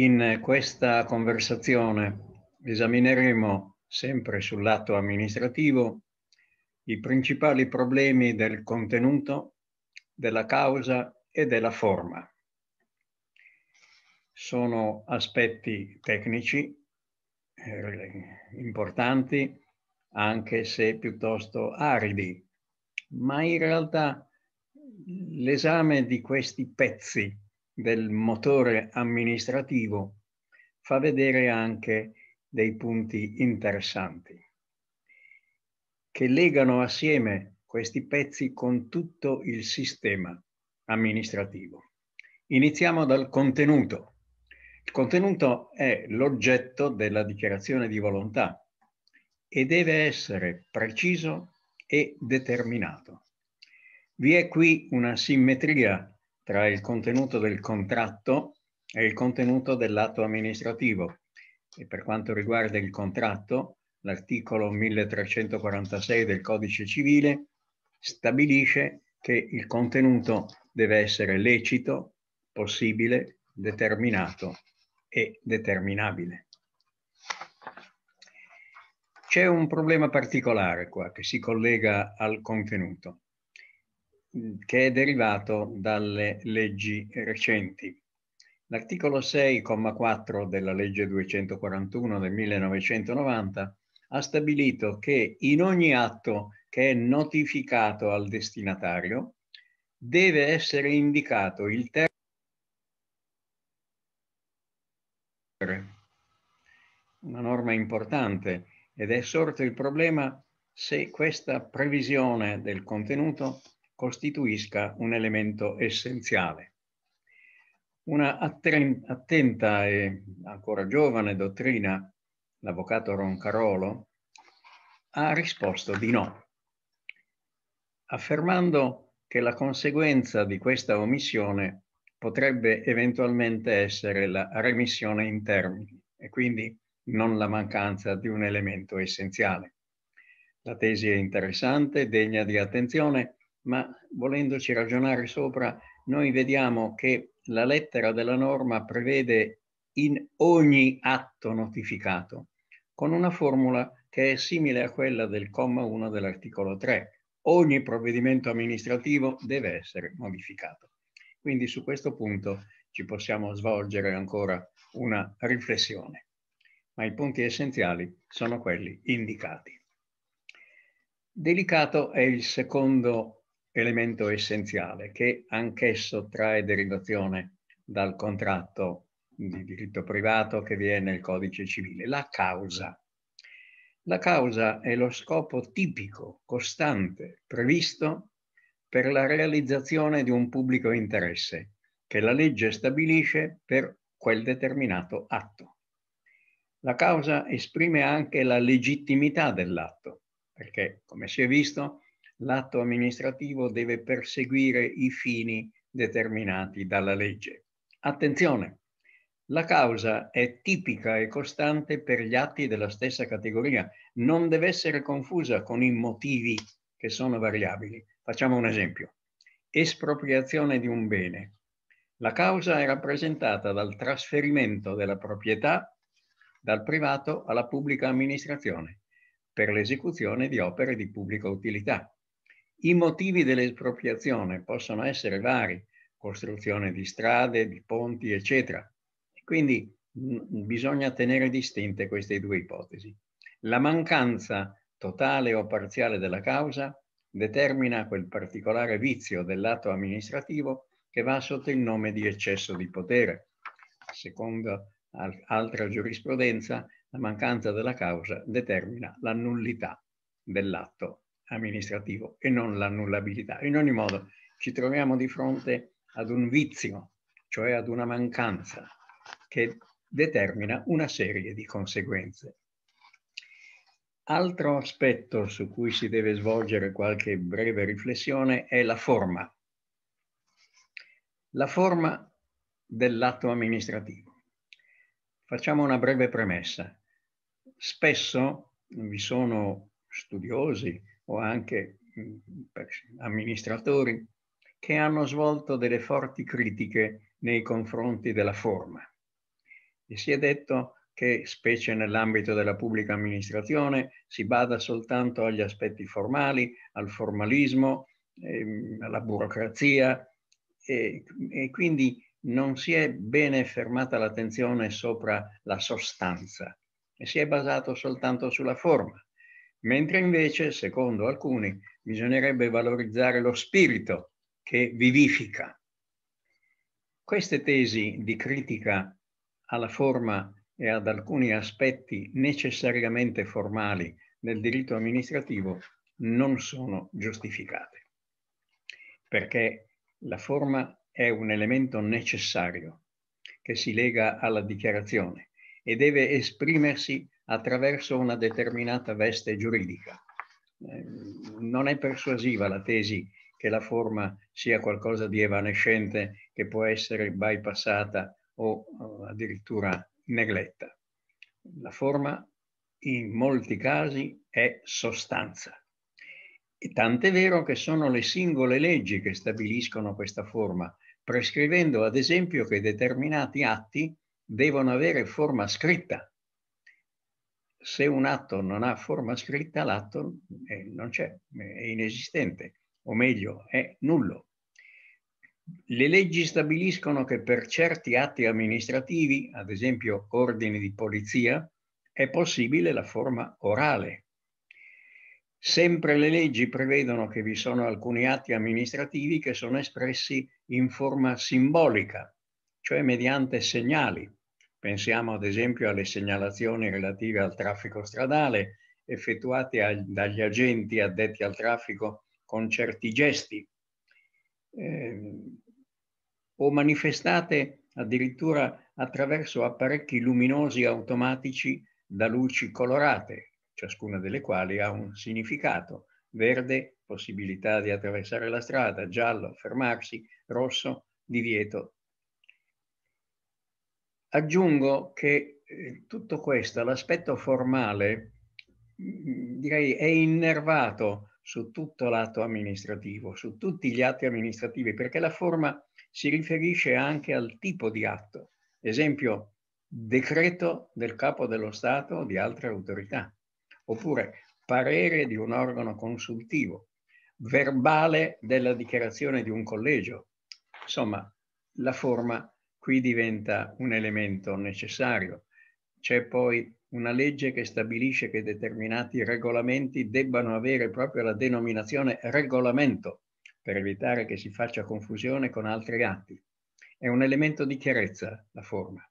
In questa conversazione esamineremo, sempre sul lato amministrativo, i principali problemi del contenuto, della causa e della forma. Sono aspetti tecnici eh, importanti, anche se piuttosto aridi, ma in realtà l'esame di questi pezzi del motore amministrativo fa vedere anche dei punti interessanti che legano assieme questi pezzi con tutto il sistema amministrativo. Iniziamo dal contenuto. Il contenuto è l'oggetto della dichiarazione di volontà e deve essere preciso e determinato. Vi è qui una simmetria tra il contenuto del contratto e il contenuto dell'atto amministrativo. E per quanto riguarda il contratto, l'articolo 1346 del Codice Civile stabilisce che il contenuto deve essere lecito, possibile, determinato e determinabile. C'è un problema particolare qua che si collega al contenuto. Mm, che è derivato dalle leggi recenti. L'articolo 6,4 della legge 241 del 1990 ha stabilito che in ogni atto che è notificato al destinatario deve essere indicato il termine. Una norma importante ed è sorto il problema se questa previsione del contenuto costituisca un elemento essenziale. Una attenta e ancora giovane dottrina, l'avvocato Roncarolo, ha risposto di no, affermando che la conseguenza di questa omissione potrebbe eventualmente essere la remissione in termini e quindi non la mancanza di un elemento essenziale. La tesi è interessante, degna di attenzione ma volendoci ragionare sopra, noi vediamo che la lettera della norma prevede in ogni atto notificato, con una formula che è simile a quella del comma 1 dell'articolo 3. Ogni provvedimento amministrativo deve essere modificato. Quindi su questo punto ci possiamo svolgere ancora una riflessione, ma i punti essenziali sono quelli indicati. Delicato è il secondo elemento essenziale che anch'esso trae derivazione dal contratto di diritto privato che viene è nel codice civile, la causa. La causa è lo scopo tipico, costante, previsto per la realizzazione di un pubblico interesse che la legge stabilisce per quel determinato atto. La causa esprime anche la legittimità dell'atto, perché, come si è visto, l'atto amministrativo deve perseguire i fini determinati dalla legge. Attenzione, la causa è tipica e costante per gli atti della stessa categoria, non deve essere confusa con i motivi che sono variabili. Facciamo un esempio. Espropriazione di un bene. La causa è rappresentata dal trasferimento della proprietà dal privato alla pubblica amministrazione per l'esecuzione di opere di pubblica utilità. I motivi dell'espropriazione possono essere vari, costruzione di strade, di ponti, eccetera. Quindi mm, mm, bisogna tenere distinte queste due ipotesi. La mancanza totale o parziale della causa determina quel particolare vizio dell'atto amministrativo che va sotto il nome di eccesso di potere. Secondo al altra giurisprudenza, la mancanza della causa determina la nullità dell'atto amministrativo e non l'annullabilità. In ogni modo ci troviamo di fronte ad un vizio, cioè ad una mancanza che determina una serie di conseguenze. Altro aspetto su cui si deve svolgere qualche breve riflessione è la forma. La forma dell'atto amministrativo. Facciamo una breve premessa. Spesso vi sono studiosi o anche mm, amministratori che hanno svolto delle forti critiche nei confronti della forma. E si è detto che, specie nell'ambito della pubblica amministrazione, si bada soltanto agli aspetti formali, al formalismo, ehm, alla burocrazia e, e quindi non si è bene fermata l'attenzione sopra la sostanza e si è basato soltanto sulla forma mentre invece, secondo alcuni, bisognerebbe valorizzare lo spirito che vivifica. Queste tesi di critica alla forma e ad alcuni aspetti necessariamente formali del diritto amministrativo non sono giustificate, perché la forma è un elemento necessario che si lega alla dichiarazione e deve esprimersi attraverso una determinata veste giuridica. Eh, non è persuasiva la tesi che la forma sia qualcosa di evanescente che può essere bypassata o, o addirittura negletta. La forma in molti casi è sostanza. E tant'è vero che sono le singole leggi che stabiliscono questa forma, prescrivendo ad esempio che determinati atti devono avere forma scritta se un atto non ha forma scritta, l'atto eh, non c'è, è inesistente, o meglio, è nullo. Le leggi stabiliscono che per certi atti amministrativi, ad esempio ordini di polizia, è possibile la forma orale. Sempre le leggi prevedono che vi sono alcuni atti amministrativi che sono espressi in forma simbolica, cioè mediante segnali. Pensiamo ad esempio alle segnalazioni relative al traffico stradale effettuate dagli agenti addetti al traffico con certi gesti eh, o manifestate addirittura attraverso apparecchi luminosi automatici da luci colorate, ciascuna delle quali ha un significato. Verde, possibilità di attraversare la strada, giallo, fermarsi, rosso, divieto Aggiungo che eh, tutto questo, l'aspetto formale, mm, direi è innervato su tutto l'atto amministrativo, su tutti gli atti amministrativi, perché la forma si riferisce anche al tipo di atto. Esempio, decreto del capo dello Stato o di altre autorità, oppure parere di un organo consultivo, verbale della dichiarazione di un collegio. Insomma, la forma è qui diventa un elemento necessario. C'è poi una legge che stabilisce che determinati regolamenti debbano avere proprio la denominazione regolamento per evitare che si faccia confusione con altri atti. È un elemento di chiarezza la forma.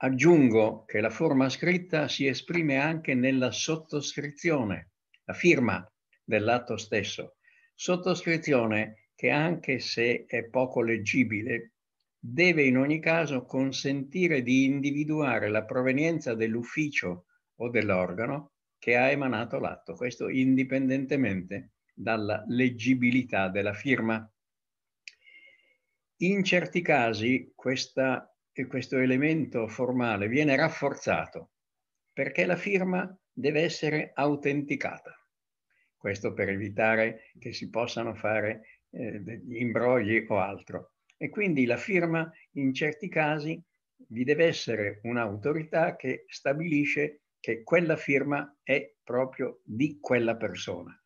Aggiungo che la forma scritta si esprime anche nella sottoscrizione, la firma dell'atto stesso. Sottoscrizione che anche se è poco leggibile, deve in ogni caso consentire di individuare la provenienza dell'ufficio o dell'organo che ha emanato l'atto, questo indipendentemente dalla leggibilità della firma. In certi casi questa, questo elemento formale viene rafforzato perché la firma deve essere autenticata. Questo per evitare che si possano fare eh, degli imbrogli o altro. E quindi la firma in certi casi vi deve essere un'autorità che stabilisce che quella firma è proprio di quella persona.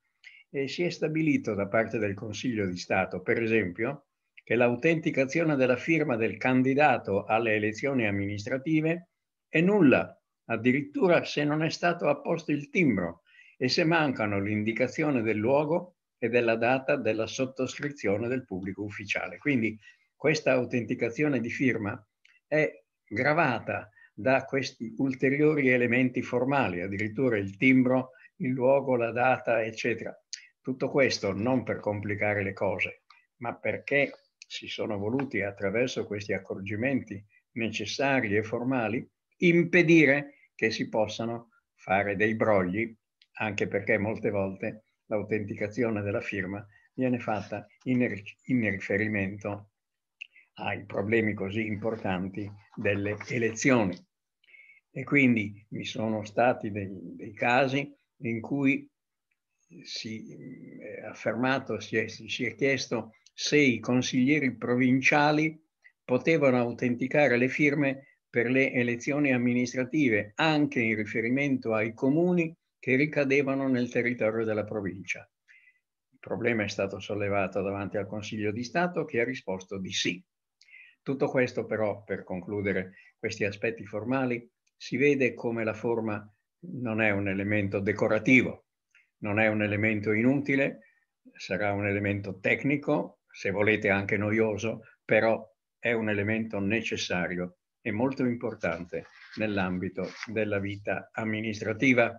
E si è stabilito da parte del Consiglio di Stato, per esempio, che l'autenticazione della firma del candidato alle elezioni amministrative è nulla, addirittura se non è stato apposto il timbro e se mancano l'indicazione del luogo e della data della sottoscrizione del pubblico ufficiale. Quindi questa autenticazione di firma è gravata da questi ulteriori elementi formali, addirittura il timbro, il luogo, la data, eccetera. Tutto questo non per complicare le cose, ma perché si sono voluti attraverso questi accorgimenti necessari e formali impedire che si possano fare dei brogli, anche perché molte volte l'autenticazione della firma viene fatta in, riferimento ai problemi così importanti delle elezioni. E quindi vi sono stati dei, dei casi in cui si è eh, affermato, si è, si è chiesto se i consiglieri provinciali potevano autenticare le firme per le elezioni amministrative anche in riferimento ai comuni che ricadevano nel territorio della provincia. Il problema è stato sollevato davanti al Consiglio di Stato che ha risposto di sì. Tutto questo però, per concludere questi aspetti formali, si vede come la forma non è un elemento decorativo, non è un elemento inutile, sarà un elemento tecnico, se volete anche noioso, però è un elemento necessario e molto importante nell'ambito della vita amministrativa.